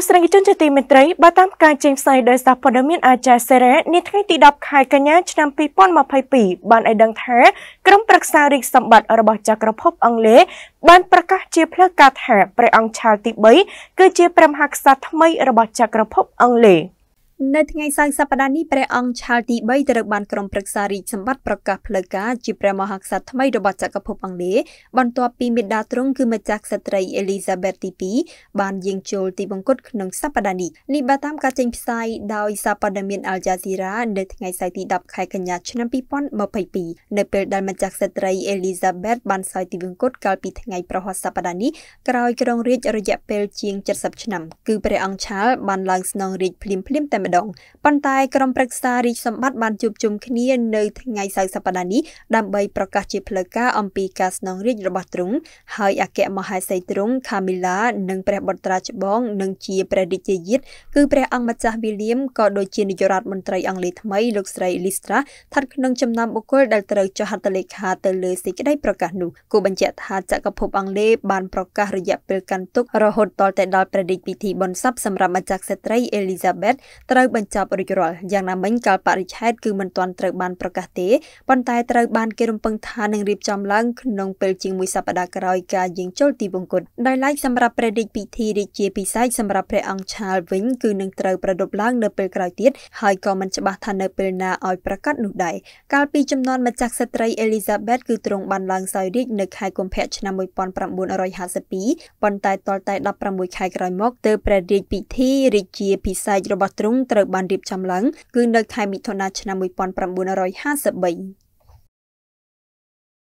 លោកស្រីជនជាទីមេត្រីបើតាមការចេញផ្សាយដោយសារព័ត៌មានអាចារ្យសេរ៉េនាថ្ងៃទី10ខែកញ្ញាឆ្នាំ2022បានឲ្យដឹងថាក្រុមប្រឹក្សារាជសម្បត្តិរបស់ចក្រភពអង់គ្លេសបានប្រកាសជាផ្លូវការថាព្រះអង្គឆាលទី3គឺជាព្រះមហាក្សត្រថ្មីរបស់ចក្រភពអង់គ្លេស។នៅថ្ងៃសៅរ៍សប្តាហ៍នេះព្រះអង្គឆាលទី3ត្រូវបានក្រុមប្រឹក្សារាជសម្បត្តិប្រកាសផ្លូវការជាព្រះមហាក្សត្រថ្មីរបស់ចក្រភពអង់គ្លេសបន្ទាប់ពីមេដាទ្រង់គឺម្ចាស់ក្សត្រីអេលីសាបេតទី2បានយាងចូលទីបង្គត់ក្នុងសប្តាហ៍នេះនេះបើតាមការចេញផ្សាយដោយសារព័ត៌មានអាល់យ៉ាស៊ីរ៉ានៅថ្ងៃសៅរ៍ទី10ខែកញ្ញាឆ្នាំ2022នៅពេលដែលម្ចាស់ក្សត្រីអេលីសាបេតបានសោយទីបង្គត់កាលពីថ្ងៃប្រហ័សសប្តាហ៍នេះក្រោយគ្រងរាជរយៈពេលជាង70ឆ្នាំគឺព្រះអង្គឆាលបានឡើងស្នងរាជភ្លាមៗតែម្ដងប៉ុន្តែក្រុមប្រឹក្សារាជសម្បត្តិបានជួបជុំគ្នានៅថ្ងៃសៅរ៍សប្ដាហ៍នេះដើម្បីប្រកាសជាផ្លូវការអំពីការស្នងរាជរបស់ទ្រង់ហើយអគ្គមហេសីទ្រង់ខាមីឡា និងព្រះបុត្រាច្បងនិងជាព្រះរាជាយាទគឺព្រះអង្គម្ចាស់វីលៀមក៏ដូចជានាយករដ្ឋមន្ត្រីអង់គ្លេសថ្មីលោកស្រី លីស្ត្រាស្ថិតក្នុងចំណោមបុគ្គលដែលត្រូវចុះហត្ថលេខាទៅលើសេចក្តីប្រកាសនោះគូបញ្ជាក់ថាចក្រភពអង់គ្លេសបានប្រកាសរយៈពេលកាន់ទុករហូតតទៅដល់ព្រះរាជពិធីបុណ្យសពសម្រាប់ម្ចាស់ក្សត្រីអេលីសាបេតត្រត្រូវបញ្ចប់រួចរាល់យ៉ាងណាមិញកាលបរិច្ឆេទគឺមិនទាន់ត្រូវបានប្រកាសទេប៉ុន្តែត្រូវបានគេរំពឹងថានឹងរៀបចំឡើងក្នុងពេលជាងមួយសប្តាហ៍ក្រោយការយាងចូលទីវង្គតដោយឡែកសម្រាប់ព្រះរាជពិធី រាជាពិសេសសម្រាប់ព្រះអង្គឆាលវិញគឺនឹងត្រូវប្រារព្ធឡើងនៅពេលក្រោយទៀតហើយក៏មិនច្បាស់ថានៅពេលណាឲ្យប្រកាសនោះដែរកាលពីចំនួនម្ចាស់ស្ត្រីអេលីសាបេតគឺទ្រង់បានឡើងសោយរាជនៅខែកុម្ភៈឆ្នាំ1952ប៉ុន្តែតលតែ16ខែក្រោយមកទើបព្រះរាជពិធីរាជាពិសេសរបស់ទ្រង់ត្រូវបានរៀបចំឡើងគឺនៅខែមិថុនាឆ្នាំ1953